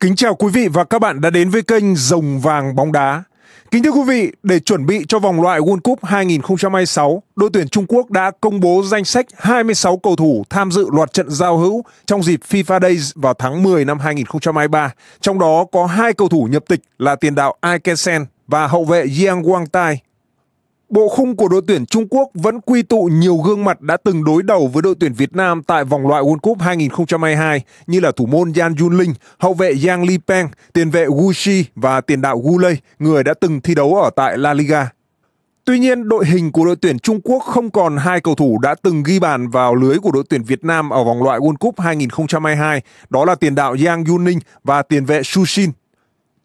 Kính chào quý vị và các bạn đã đến với kênh Rồng Vàng Bóng Đá. Kính thưa quý vị, để chuẩn bị cho vòng loại World Cup 2026, đội tuyển Trung Quốc đã công bố danh sách 26 cầu thủ tham dự loạt trận giao hữu trong dịp FIFA Days vào tháng 10 năm 2023. Trong đó có hai cầu thủ nhập tịch là tiền đạo Ai và hậu vệ Yang Wang Bộ khung của đội tuyển Trung Quốc vẫn quy tụ nhiều gương mặt đã từng đối đầu với đội tuyển Việt Nam tại vòng loại World Cup 2022 như là thủ môn Yan Junling, hậu vệ Yang Lipeng, tiền vệ Wu Shi và tiền đạo Gu Lei, người đã từng thi đấu ở tại La Liga. Tuy nhiên, đội hình của đội tuyển Trung Quốc không còn hai cầu thủ đã từng ghi bàn vào lưới của đội tuyển Việt Nam ở vòng loại World Cup 2022, đó là tiền đạo Yang Yuning và tiền vệ Su Xin.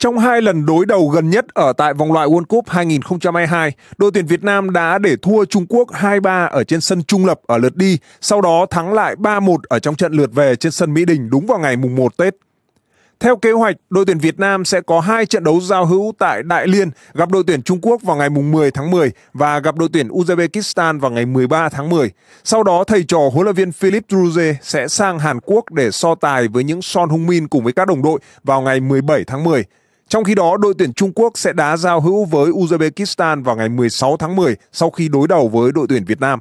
Trong hai lần đối đầu gần nhất ở tại vòng loại World Cup 2022, đội tuyển Việt Nam đã để thua Trung Quốc 2-3 ở trên sân trung lập ở lượt đi, sau đó thắng lại 3-1 ở trong trận lượt về trên sân Mỹ Đình đúng vào ngày mùng 1 Tết. Theo kế hoạch, đội tuyển Việt Nam sẽ có hai trận đấu giao hữu tại Đại Liên gặp đội tuyển Trung Quốc vào ngày 10 tháng 10 và gặp đội tuyển Uzbekistan vào ngày 13 tháng 10. Sau đó, thầy trò huấn luyện viên Philip Druze sẽ sang Hàn Quốc để so tài với những Son Hung Min cùng với các đồng đội vào ngày 17 tháng 10 trong khi đó, đội tuyển Trung Quốc sẽ đá giao hữu với Uzbekistan vào ngày 16 tháng 10 sau khi đối đầu với đội tuyển Việt Nam.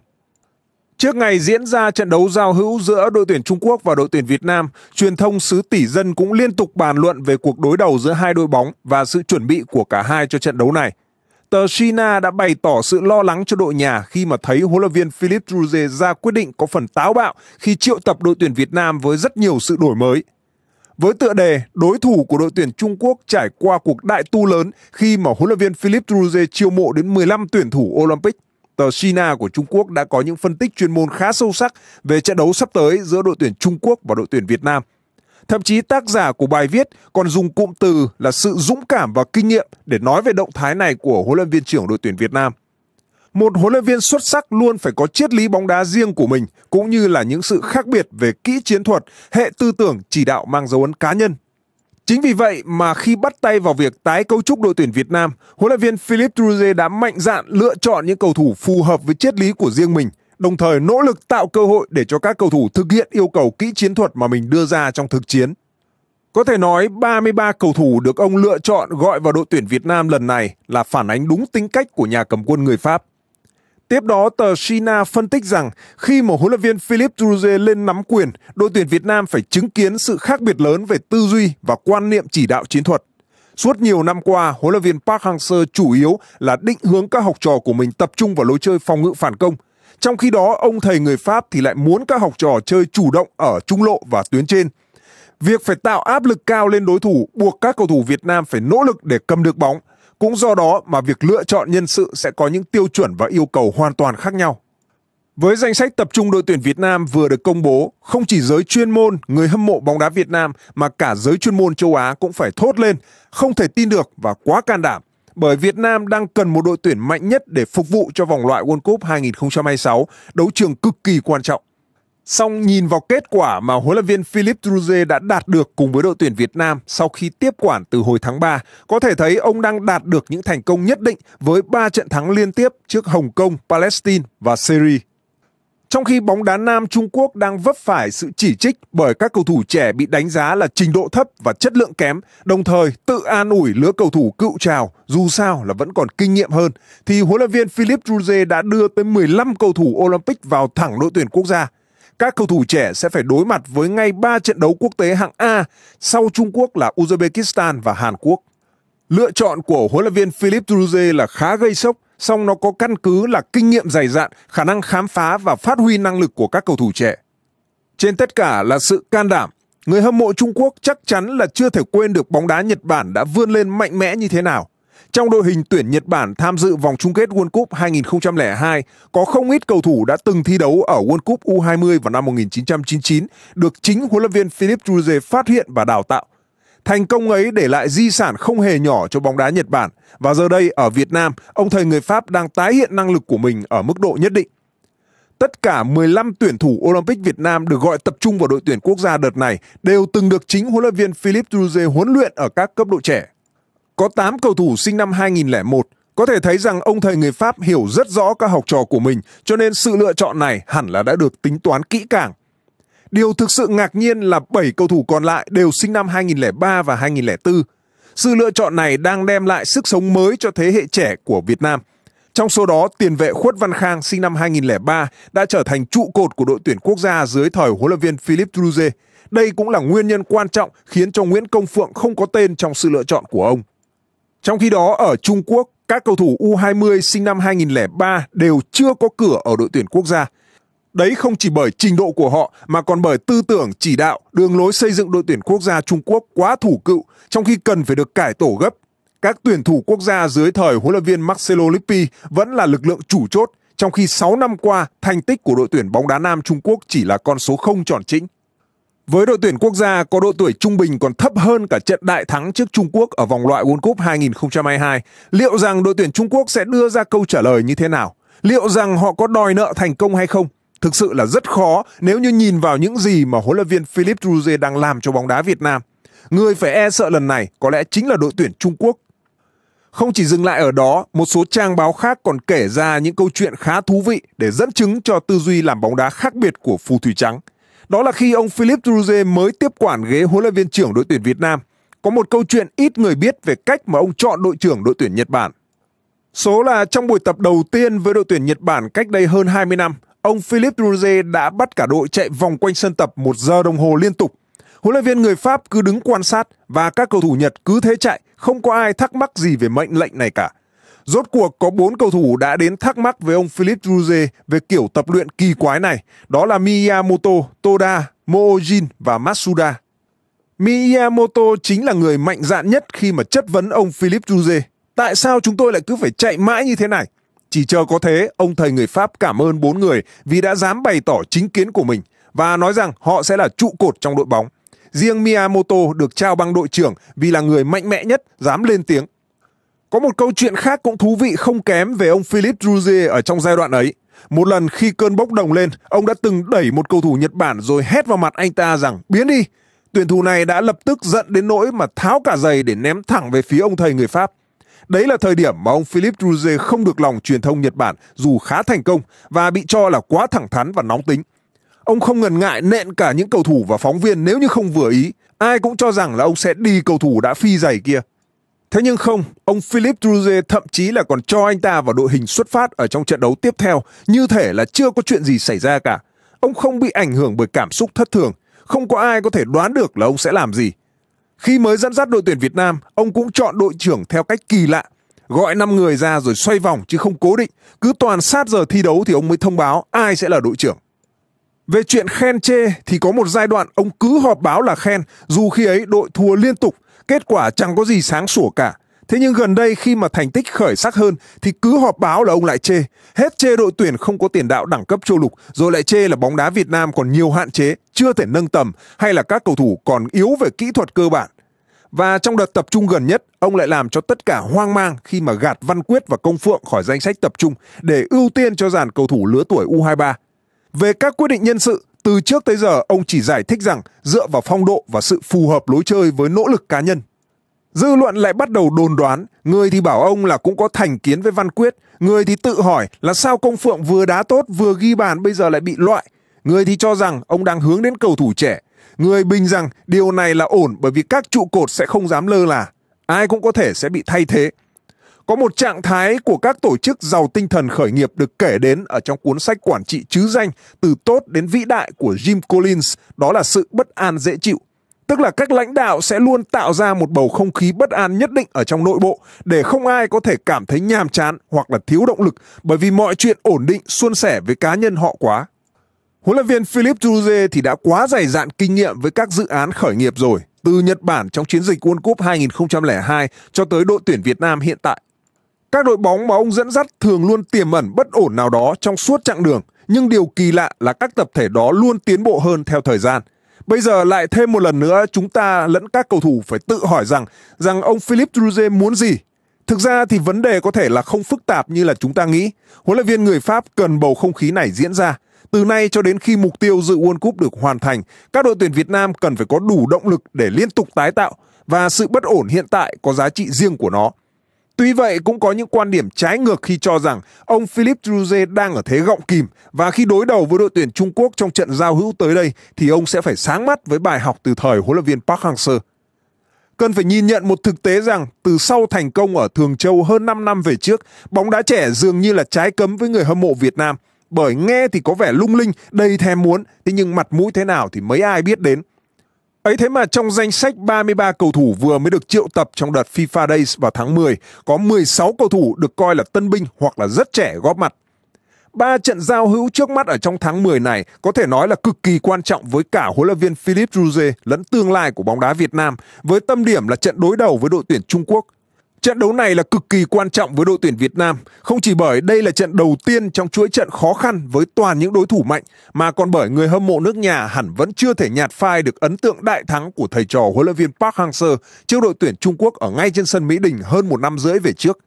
Trước ngày diễn ra trận đấu giao hữu giữa đội tuyển Trung Quốc và đội tuyển Việt Nam, truyền thông xứ tỷ dân cũng liên tục bàn luận về cuộc đối đầu giữa hai đội bóng và sự chuẩn bị của cả hai cho trận đấu này. Tờ China đã bày tỏ sự lo lắng cho đội nhà khi mà thấy huấn luyện viên Philip Druze ra quyết định có phần táo bạo khi triệu tập đội tuyển Việt Nam với rất nhiều sự đổi mới với tựa đề đối thủ của đội tuyển Trung Quốc trải qua cuộc đại tu lớn khi mà huấn luyện viên Philip Druze chiêu mộ đến 15 tuyển thủ Olympic. Tờ China của Trung Quốc đã có những phân tích chuyên môn khá sâu sắc về trận đấu sắp tới giữa đội tuyển Trung Quốc và đội tuyển Việt Nam. Thậm chí tác giả của bài viết còn dùng cụm từ là sự dũng cảm và kinh nghiệm để nói về động thái này của huấn luyện viên trưởng đội tuyển Việt Nam một huấn luyện viên xuất sắc luôn phải có triết lý bóng đá riêng của mình cũng như là những sự khác biệt về kỹ chiến thuật, hệ tư tưởng chỉ đạo mang dấu ấn cá nhân. Chính vì vậy mà khi bắt tay vào việc tái cấu trúc đội tuyển Việt Nam, huấn luyện viên Philippe Druze đã mạnh dạn lựa chọn những cầu thủ phù hợp với triết lý của riêng mình, đồng thời nỗ lực tạo cơ hội để cho các cầu thủ thực hiện yêu cầu kỹ chiến thuật mà mình đưa ra trong thực chiến. Có thể nói 33 cầu thủ được ông lựa chọn gọi vào đội tuyển Việt Nam lần này là phản ánh đúng tính cách của nhà cầm quân người Pháp. Tiếp đó, tờ China phân tích rằng khi mà huấn luyện viên Philippe Druze lên nắm quyền, đội tuyển Việt Nam phải chứng kiến sự khác biệt lớn về tư duy và quan niệm chỉ đạo chiến thuật. Suốt nhiều năm qua, huấn luyện viên Park Hang-seo chủ yếu là định hướng các học trò của mình tập trung vào lối chơi phòng ngự phản công. Trong khi đó, ông thầy người Pháp thì lại muốn các học trò chơi chủ động ở trung lộ và tuyến trên. Việc phải tạo áp lực cao lên đối thủ buộc các cầu thủ Việt Nam phải nỗ lực để cầm được bóng cũng do đó mà việc lựa chọn nhân sự sẽ có những tiêu chuẩn và yêu cầu hoàn toàn khác nhau. Với danh sách tập trung đội tuyển Việt Nam vừa được công bố, không chỉ giới chuyên môn, người hâm mộ bóng đá Việt Nam mà cả giới chuyên môn châu Á cũng phải thốt lên, không thể tin được và quá can đảm. Bởi Việt Nam đang cần một đội tuyển mạnh nhất để phục vụ cho vòng loại World Cup 2026, đấu trường cực kỳ quan trọng. Song nhìn vào kết quả mà huấn luyện viên Philip Druze đã đạt được cùng với đội tuyển Việt Nam sau khi tiếp quản từ hồi tháng 3, có thể thấy ông đang đạt được những thành công nhất định với 3 trận thắng liên tiếp trước Hồng Kông, Palestine và Syria. Trong khi bóng đá nam Trung Quốc đang vấp phải sự chỉ trích bởi các cầu thủ trẻ bị đánh giá là trình độ thấp và chất lượng kém, đồng thời tự an ủi lứa cầu thủ cựu trào dù sao là vẫn còn kinh nghiệm hơn, thì huấn luyện viên Philip Druze đã đưa tới 15 cầu thủ Olympic vào thẳng đội tuyển quốc gia – các cầu thủ trẻ sẽ phải đối mặt với ngay 3 trận đấu quốc tế hạng A sau Trung Quốc là Uzbekistan và Hàn Quốc. Lựa chọn của huấn luyện viên Philip Druze là khá gây sốc, song nó có căn cứ là kinh nghiệm dày dạn, khả năng khám phá và phát huy năng lực của các cầu thủ trẻ. Trên tất cả là sự can đảm. Người hâm mộ Trung Quốc chắc chắn là chưa thể quên được bóng đá Nhật Bản đã vươn lên mạnh mẽ như thế nào. Trong đội hình tuyển Nhật Bản tham dự vòng chung kết World Cup 2002, có không ít cầu thủ đã từng thi đấu ở World Cup U20 vào năm 1999, được chính huấn luyện viên Philip Druze phát hiện và đào tạo. Thành công ấy để lại di sản không hề nhỏ cho bóng đá Nhật Bản và giờ đây ở Việt Nam, ông thầy người Pháp đang tái hiện năng lực của mình ở mức độ nhất định. Tất cả 15 tuyển thủ Olympic Việt Nam được gọi tập trung vào đội tuyển quốc gia đợt này đều từng được chính huấn luyện viên Philip Druze huấn luyện ở các cấp độ trẻ. Có 8 cầu thủ sinh năm 2001, có thể thấy rằng ông thầy người Pháp hiểu rất rõ các học trò của mình, cho nên sự lựa chọn này hẳn là đã được tính toán kỹ càng. Điều thực sự ngạc nhiên là 7 cầu thủ còn lại đều sinh năm 2003 và 2004. Sự lựa chọn này đang đem lại sức sống mới cho thế hệ trẻ của Việt Nam. Trong số đó, tiền vệ Khuất Văn Khang sinh năm 2003 đã trở thành trụ cột của đội tuyển quốc gia dưới thời huấn luyện viên Philip Druze. Đây cũng là nguyên nhân quan trọng khiến cho Nguyễn Công Phượng không có tên trong sự lựa chọn của ông. Trong khi đó, ở Trung Quốc, các cầu thủ U20 sinh năm 2003 đều chưa có cửa ở đội tuyển quốc gia. Đấy không chỉ bởi trình độ của họ mà còn bởi tư tưởng, chỉ đạo, đường lối xây dựng đội tuyển quốc gia Trung Quốc quá thủ cựu, trong khi cần phải được cải tổ gấp. Các tuyển thủ quốc gia dưới thời huấn luyện viên Marcelo Lippi vẫn là lực lượng chủ chốt, trong khi 6 năm qua thành tích của đội tuyển bóng đá nam Trung Quốc chỉ là con số không tròn chỉnh. Với đội tuyển quốc gia có độ tuổi trung bình còn thấp hơn cả trận đại thắng trước Trung Quốc ở vòng loại World Cup 2022, liệu rằng đội tuyển Trung Quốc sẽ đưa ra câu trả lời như thế nào? Liệu rằng họ có đòi nợ thành công hay không? Thực sự là rất khó nếu như nhìn vào những gì mà huấn luyện viên Philip Druze đang làm cho bóng đá Việt Nam. Người phải e sợ lần này có lẽ chính là đội tuyển Trung Quốc không chỉ dừng lại ở đó, một số trang báo khác còn kể ra những câu chuyện khá thú vị để dẫn chứng cho tư duy làm bóng đá khác biệt của phù thủy trắng. Đó là khi ông Philippe Druze mới tiếp quản ghế huấn luyện viên trưởng đội tuyển Việt Nam, có một câu chuyện ít người biết về cách mà ông chọn đội trưởng đội tuyển Nhật Bản. Số là trong buổi tập đầu tiên với đội tuyển Nhật Bản cách đây hơn 20 năm, ông Philippe Druze đã bắt cả đội chạy vòng quanh sân tập một giờ đồng hồ liên tục. Huấn luyện viên người Pháp cứ đứng quan sát và các cầu thủ Nhật cứ thế chạy, không có ai thắc mắc gì về mệnh lệnh này cả. Rốt cuộc có bốn cầu thủ đã đến thắc mắc với ông Philippe Druze về kiểu tập luyện kỳ quái này, đó là Miyamoto, Toda, Moojin và Matsuda. Miyamoto chính là người mạnh dạn nhất khi mà chất vấn ông Philippe Druze. Tại sao chúng tôi lại cứ phải chạy mãi như thế này? Chỉ chờ có thế, ông thầy người Pháp cảm ơn bốn người vì đã dám bày tỏ chính kiến của mình và nói rằng họ sẽ là trụ cột trong đội bóng. Riêng Miyamoto được trao bằng đội trưởng vì là người mạnh mẽ nhất dám lên tiếng. Có một câu chuyện khác cũng thú vị không kém về ông Philip Druzier ở trong giai đoạn ấy. Một lần khi cơn bốc đồng lên, ông đã từng đẩy một cầu thủ Nhật Bản rồi hét vào mặt anh ta rằng biến đi. Tuyển thủ này đã lập tức giận đến nỗi mà tháo cả giày để ném thẳng về phía ông thầy người Pháp. Đấy là thời điểm mà ông Philip Druzier không được lòng truyền thông Nhật Bản dù khá thành công và bị cho là quá thẳng thắn và nóng tính. Ông không ngần ngại nện cả những cầu thủ và phóng viên nếu như không vừa ý. Ai cũng cho rằng là ông sẽ đi cầu thủ đã phi giày kia. Thế nhưng không, ông Philip Druze thậm chí là còn cho anh ta vào đội hình xuất phát ở trong trận đấu tiếp theo, như thể là chưa có chuyện gì xảy ra cả. Ông không bị ảnh hưởng bởi cảm xúc thất thường, không có ai có thể đoán được là ông sẽ làm gì. Khi mới dẫn dắt đội tuyển Việt Nam, ông cũng chọn đội trưởng theo cách kỳ lạ, gọi 5 người ra rồi xoay vòng chứ không cố định, cứ toàn sát giờ thi đấu thì ông mới thông báo ai sẽ là đội trưởng. Về chuyện khen chê thì có một giai đoạn ông cứ họp báo là khen, dù khi ấy đội thua liên tục Kết quả chẳng có gì sáng sủa cả. Thế nhưng gần đây khi mà thành tích khởi sắc hơn thì cứ họp báo là ông lại chê. Hết chê đội tuyển không có tiền đạo đẳng cấp châu lục, rồi lại chê là bóng đá Việt Nam còn nhiều hạn chế, chưa thể nâng tầm hay là các cầu thủ còn yếu về kỹ thuật cơ bản. Và trong đợt tập trung gần nhất, ông lại làm cho tất cả hoang mang khi mà gạt Văn Quyết và Công Phượng khỏi danh sách tập trung để ưu tiên cho dàn cầu thủ lứa tuổi U23. Về các quyết định nhân sự, từ trước tới giờ, ông chỉ giải thích rằng dựa vào phong độ và sự phù hợp lối chơi với nỗ lực cá nhân. Dư luận lại bắt đầu đồn đoán, người thì bảo ông là cũng có thành kiến với Văn Quyết, người thì tự hỏi là sao công Phượng vừa đá tốt vừa ghi bàn bây giờ lại bị loại, người thì cho rằng ông đang hướng đến cầu thủ trẻ, người bình rằng điều này là ổn bởi vì các trụ cột sẽ không dám lơ là, ai cũng có thể sẽ bị thay thế. Có một trạng thái của các tổ chức giàu tinh thần khởi nghiệp được kể đến ở trong cuốn sách quản trị chứ danh từ tốt đến vĩ đại của Jim Collins, đó là sự bất an dễ chịu. Tức là các lãnh đạo sẽ luôn tạo ra một bầu không khí bất an nhất định ở trong nội bộ để không ai có thể cảm thấy nhàm chán hoặc là thiếu động lực bởi vì mọi chuyện ổn định suôn sẻ với cá nhân họ quá. Huấn luyện viên Philip Druze thì đã quá dày dạn kinh nghiệm với các dự án khởi nghiệp rồi, từ Nhật Bản trong chiến dịch World Cup 2002 cho tới đội tuyển Việt Nam hiện tại. Các đội bóng mà ông dẫn dắt thường luôn tiềm ẩn bất ổn nào đó trong suốt chặng đường, nhưng điều kỳ lạ là các tập thể đó luôn tiến bộ hơn theo thời gian. Bây giờ lại thêm một lần nữa chúng ta lẫn các cầu thủ phải tự hỏi rằng rằng ông Philip Druze muốn gì Thực ra thì vấn đề có thể là không phức tạp như là chúng ta nghĩ. Huấn luyện viên người Pháp cần bầu không khí này diễn ra. Từ nay cho đến khi mục tiêu dự World Cup được hoàn thành, các đội tuyển Việt Nam cần phải có đủ động lực để liên tục tái tạo và sự bất ổn hiện tại có giá trị riêng của nó. Tuy vậy, cũng có những quan điểm trái ngược khi cho rằng ông Philip Druze đang ở thế gọng kìm và khi đối đầu với đội tuyển Trung Quốc trong trận giao hữu tới đây thì ông sẽ phải sáng mắt với bài học từ thời huấn luyện viên Park Hang-seo. Cần phải nhìn nhận một thực tế rằng từ sau thành công ở Thường Châu hơn 5 năm về trước, bóng đá trẻ dường như là trái cấm với người hâm mộ Việt Nam bởi nghe thì có vẻ lung linh, đầy thèm muốn, thế nhưng mặt mũi thế nào thì mấy ai biết đến. Ấy thế mà trong danh sách 33 cầu thủ vừa mới được triệu tập trong đợt FIFA Days vào tháng 10, có 16 cầu thủ được coi là tân binh hoặc là rất trẻ góp mặt. Ba trận giao hữu trước mắt ở trong tháng 10 này có thể nói là cực kỳ quan trọng với cả huấn luyện viên Philippe Druze lẫn tương lai của bóng đá Việt Nam với tâm điểm là trận đối đầu với đội tuyển Trung Quốc Trận đấu này là cực kỳ quan trọng với đội tuyển Việt Nam, không chỉ bởi đây là trận đầu tiên trong chuỗi trận khó khăn với toàn những đối thủ mạnh, mà còn bởi người hâm mộ nước nhà hẳn vẫn chưa thể nhạt phai được ấn tượng đại thắng của thầy trò huấn luyện viên Park Hang-seo trước đội tuyển Trung Quốc ở ngay trên sân Mỹ Đình hơn một năm rưỡi về trước.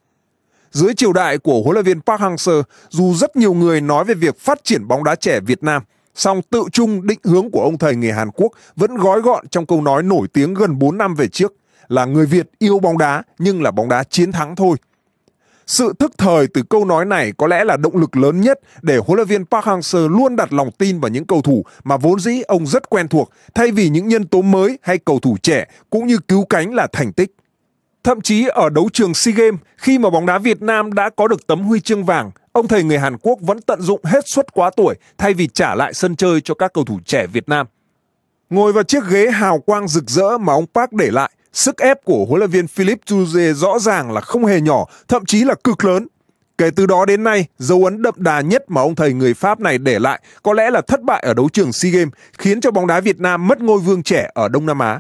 Dưới triều đại của huấn luyện viên Park Hang-seo, dù rất nhiều người nói về việc phát triển bóng đá trẻ Việt Nam, song tự chung định hướng của ông thầy người Hàn Quốc vẫn gói gọn trong câu nói nổi tiếng gần 4 năm về trước là người Việt yêu bóng đá nhưng là bóng đá chiến thắng thôi. Sự thức thời từ câu nói này có lẽ là động lực lớn nhất để huấn luyện viên Park Hang-seo luôn đặt lòng tin vào những cầu thủ mà vốn dĩ ông rất quen thuộc thay vì những nhân tố mới hay cầu thủ trẻ cũng như cứu cánh là thành tích. Thậm chí ở đấu trường SEA Games khi mà bóng đá Việt Nam đã có được tấm huy chương vàng, ông thầy người Hàn Quốc vẫn tận dụng hết suất quá tuổi thay vì trả lại sân chơi cho các cầu thủ trẻ Việt Nam. Ngồi vào chiếc ghế hào quang rực rỡ mà ông Park để lại, Sức ép của huấn luyện viên Philip Chuze rõ ràng là không hề nhỏ, thậm chí là cực lớn. Kể từ đó đến nay, dấu ấn đậm đà nhất mà ông thầy người Pháp này để lại có lẽ là thất bại ở đấu trường SEA Games, khiến cho bóng đá Việt Nam mất ngôi vương trẻ ở Đông Nam Á.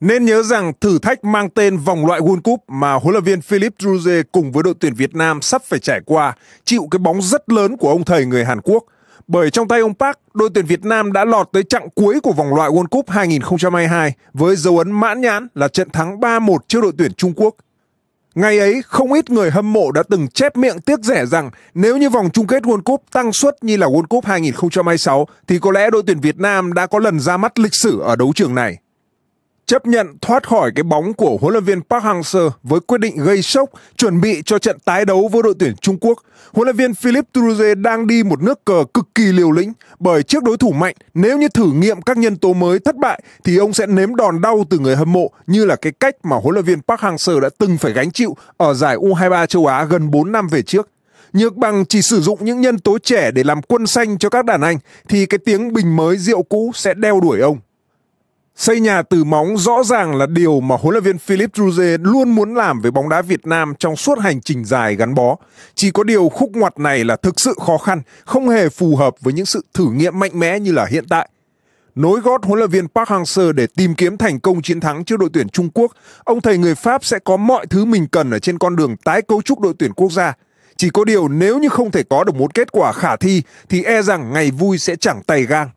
Nên nhớ rằng thử thách mang tên vòng loại World Cup mà huấn luyện viên Philip Druze cùng với đội tuyển Việt Nam sắp phải trải qua, chịu cái bóng rất lớn của ông thầy người Hàn Quốc bởi trong tay ông Park, đội tuyển Việt Nam đã lọt tới chặng cuối của vòng loại World Cup 2022 với dấu ấn mãn nhãn là trận thắng 3-1 trước đội tuyển Trung Quốc. Ngày ấy, không ít người hâm mộ đã từng chép miệng tiếc rẻ rằng nếu như vòng chung kết World Cup tăng suất như là World Cup 2026 thì có lẽ đội tuyển Việt Nam đã có lần ra mắt lịch sử ở đấu trường này chấp nhận thoát khỏi cái bóng của huấn luyện viên Park Hang-seo với quyết định gây sốc chuẩn bị cho trận tái đấu với đội tuyển Trung Quốc. Huấn luyện viên Philip Trouze đang đi một nước cờ cực kỳ liều lĩnh bởi trước đối thủ mạnh, nếu như thử nghiệm các nhân tố mới thất bại thì ông sẽ nếm đòn đau từ người hâm mộ như là cái cách mà huấn luyện viên Park Hang-seo đã từng phải gánh chịu ở giải U23 châu Á gần 4 năm về trước. Nhược bằng chỉ sử dụng những nhân tố trẻ để làm quân xanh cho các đàn anh thì cái tiếng bình mới rượu cũ sẽ đeo đuổi ông. Xây nhà từ móng rõ ràng là điều mà huấn luyện viên Philip Druze luôn muốn làm với bóng đá Việt Nam trong suốt hành trình dài gắn bó. Chỉ có điều khúc ngoặt này là thực sự khó khăn, không hề phù hợp với những sự thử nghiệm mạnh mẽ như là hiện tại. Nối gót huấn luyện viên Park Hang-seo để tìm kiếm thành công chiến thắng trước đội tuyển Trung Quốc, ông thầy người Pháp sẽ có mọi thứ mình cần ở trên con đường tái cấu trúc đội tuyển quốc gia. Chỉ có điều nếu như không thể có được một kết quả khả thi thì e rằng ngày vui sẽ chẳng tay gang.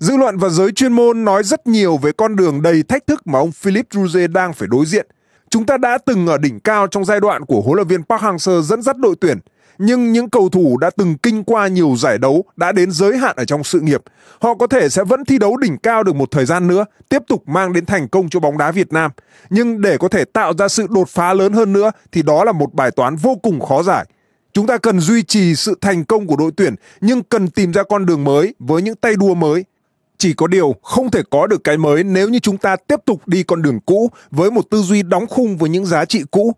Dư luận và giới chuyên môn nói rất nhiều về con đường đầy thách thức mà ông Philip Druze đang phải đối diện. Chúng ta đã từng ở đỉnh cao trong giai đoạn của huấn luyện viên Park Hang-seo dẫn dắt đội tuyển, nhưng những cầu thủ đã từng kinh qua nhiều giải đấu đã đến giới hạn ở trong sự nghiệp. Họ có thể sẽ vẫn thi đấu đỉnh cao được một thời gian nữa, tiếp tục mang đến thành công cho bóng đá Việt Nam. Nhưng để có thể tạo ra sự đột phá lớn hơn nữa thì đó là một bài toán vô cùng khó giải. Chúng ta cần duy trì sự thành công của đội tuyển nhưng cần tìm ra con đường mới với những tay đua mới chỉ có điều không thể có được cái mới nếu như chúng ta tiếp tục đi con đường cũ với một tư duy đóng khung với những giá trị cũ.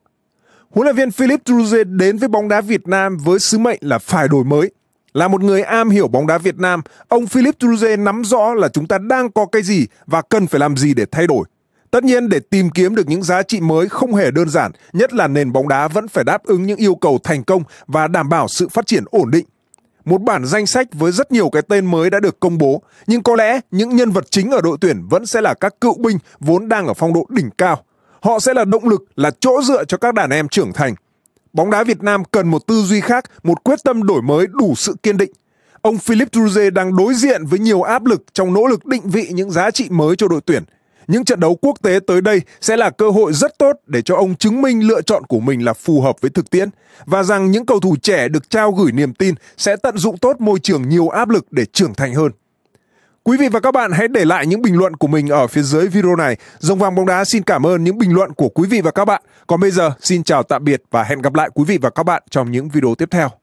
Huấn luyện viên Philip Druze đến với bóng đá Việt Nam với sứ mệnh là phải đổi mới. Là một người am hiểu bóng đá Việt Nam, ông Philip Druze nắm rõ là chúng ta đang có cái gì và cần phải làm gì để thay đổi. Tất nhiên để tìm kiếm được những giá trị mới không hề đơn giản, nhất là nền bóng đá vẫn phải đáp ứng những yêu cầu thành công và đảm bảo sự phát triển ổn định một bản danh sách với rất nhiều cái tên mới đã được công bố, nhưng có lẽ những nhân vật chính ở đội tuyển vẫn sẽ là các cựu binh vốn đang ở phong độ đỉnh cao. Họ sẽ là động lực, là chỗ dựa cho các đàn em trưởng thành. Bóng đá Việt Nam cần một tư duy khác, một quyết tâm đổi mới đủ sự kiên định. Ông Philippe Druze đang đối diện với nhiều áp lực trong nỗ lực định vị những giá trị mới cho đội tuyển – những trận đấu quốc tế tới đây sẽ là cơ hội rất tốt để cho ông chứng minh lựa chọn của mình là phù hợp với thực tiễn và rằng những cầu thủ trẻ được trao gửi niềm tin sẽ tận dụng tốt môi trường nhiều áp lực để trưởng thành hơn. Quý vị và các bạn hãy để lại những bình luận của mình ở phía dưới video này. Rồng vàng bóng đá xin cảm ơn những bình luận của quý vị và các bạn. Còn bây giờ, xin chào tạm biệt và hẹn gặp lại quý vị và các bạn trong những video tiếp theo.